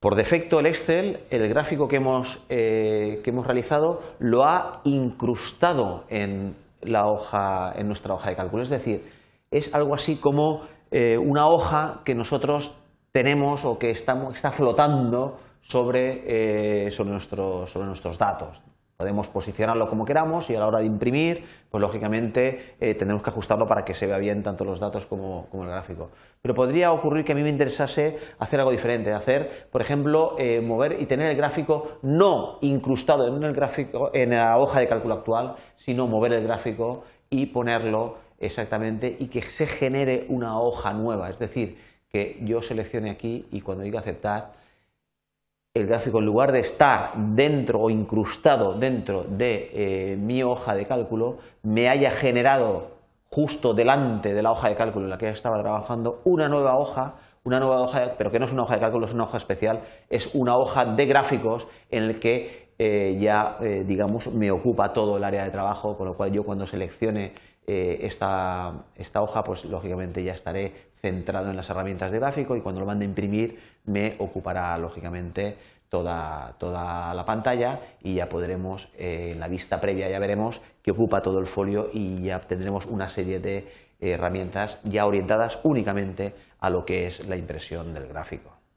Por defecto el Excel, el gráfico que hemos, eh, realizado, lo ha incrustado en, nuestra hoja de cálculo. Es decir, es algo así como eh, una hoja que nosotros tenemos o que está flotando sobre eh, nuestros datos. Podemos posicionarlo como queramos y a la hora de imprimir, pues lógicamente tenemos eh, tendremos que ajustarlo para que se vea bien tanto los datos como, el gráfico. Pero podría ocurrir que a mí me interesase hacer algo diferente, hacer, por ejemplo, eh, mover y tener el gráfico no incrustado en en la hoja de cálculo actual, sino mover el gráfico y ponerlo exactamente y que se genere una hoja nueva. Es decir, que yo seleccione aquí y cuando diga aceptar el gráfico en lugar de estar dentro o incrustado dentro de eh, mi hoja de cálculo, me haya generado justo delante de la hoja de cálculo en la que estaba trabajando una nueva hoja, una nueva hoja, pero que no es una hoja de cálculo, es una hoja especial, es una hoja de gráficos en el que eh, ya, eh, digamos, me ocupa todo el área de trabajo, con lo cual yo cuando seleccione eh, esta, hoja, pues lógicamente ya estaré centrado en las herramientas de gráfico y cuando lo mande a imprimir me ocupará lógicamente toda, toda la pantalla y ya podremos, en la vista previa ya veremos que ocupa todo el folio y ya tendremos una serie de herramientas ya orientadas únicamente a lo que es la impresión del gráfico.